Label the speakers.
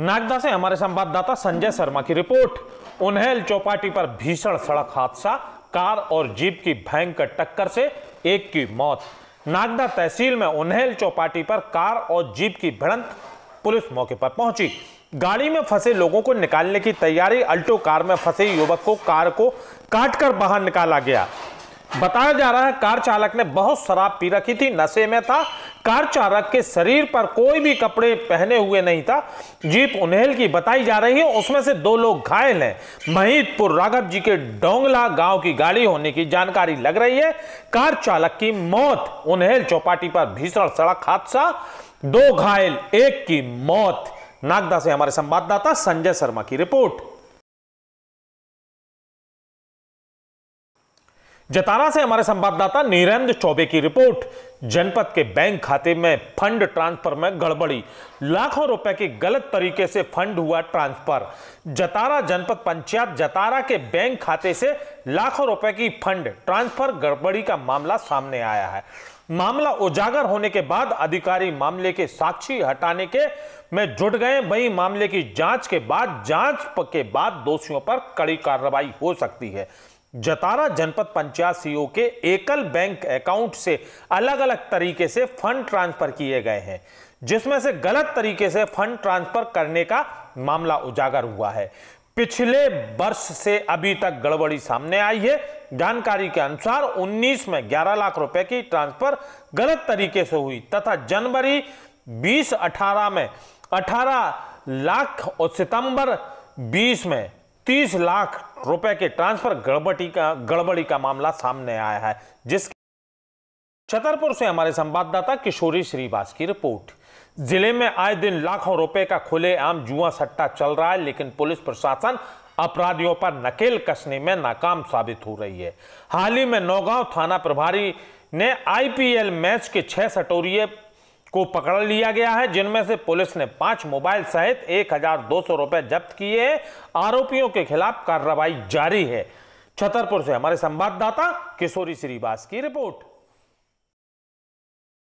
Speaker 1: नागदा से हमारे संवाददाता संजय शर्मा की रिपोर्ट उन्हेल चौपाटी पर भीषण सड़क हादसा कार और जीप की भयंकर टक्कर से एक की मौत नागदा तहसील में उन्हेल चौपाटी पर कार और जीप की भिड़ंत पुलिस मौके पर पहुंची गाड़ी में फंसे लोगों को निकालने की तैयारी अल्टो कार में फंसे युवक को कार को काटकर बाहर निकाला गया बताया जा रहा है कार चालक ने बहुत शराब पी रखी थी नशे में था कार चालक के शरीर पर कोई भी कपड़े पहने हुए नहीं था जीप उन्हेल की बताई जा रही है उसमें से दो लोग घायल हैं महितपुर राघव जी के डोंगला गांव की गाड़ी होने की जानकारी लग रही है कार चालक की मौत उन्हेल चौपाटी पर भीषण सड़क हादसा दो घायल एक की मौत नागदा से हमारे संवाददाता संजय शर्मा की रिपोर्ट जताना से हमारे संवाददाता नीरेंद्र चौबे की रिपोर्ट जनपद के बैंक खाते में फंड ट्रांसफर में गड़बड़ी लाखों रुपए के गलत तरीके से फंड हुआ ट्रांसफर जतारा जनपद पंचायत जतारा के बैंक खाते से लाखों रुपए की फंड ट्रांसफर गड़बड़ी का मामला सामने आया है मामला उजागर होने के बाद अधिकारी मामले के साक्षी हटाने के में जुट गए वहीं मामले की जांच के बाद जांच के बाद दोषियों पर कड़ी कार्रवाई हो सकती है जतारा जनपद पंचायत सीओ के एकल बैंक अकाउंट से अलग अलग तरीके से फंड ट्रांसफर किए गए हैं जिसमें से गलत तरीके से फंड ट्रांसफर करने का मामला उजागर हुआ है पिछले वर्ष से अभी तक गड़बड़ी सामने आई है जानकारी के अनुसार 19 में 11 लाख रुपए की ट्रांसफर गलत तरीके से हुई तथा जनवरी 2018 में 18 लाख और सितंबर 20 में 30 लाख रुपए के ट्रांसफर गड़बड़ी का गड़बड़ी का मामला सामने आया है जिसके छतरपुर से हमारे संवाददाता किशोरी श्रीवास की रिपोर्ट जिले में आए दिन लाखों रुपए का खुले आम जुआ सट्टा चल रहा है लेकिन पुलिस प्रशासन अपराधियों पर नकेल कसने में नाकाम साबित हो रही है हाल ही में नौगांव थाना प्रभारी ने आईपीएल मैच के छह सटोरिये को पकड़ लिया गया है जिनमें से पुलिस ने पांच मोबाइल सहित एक हजार दो सौ रुपए जब्त किए आरोपियों के खिलाफ कार्रवाई जारी है छतरपुर से हमारे संवाददाता किशोरी श्रीवास की रिपोर्ट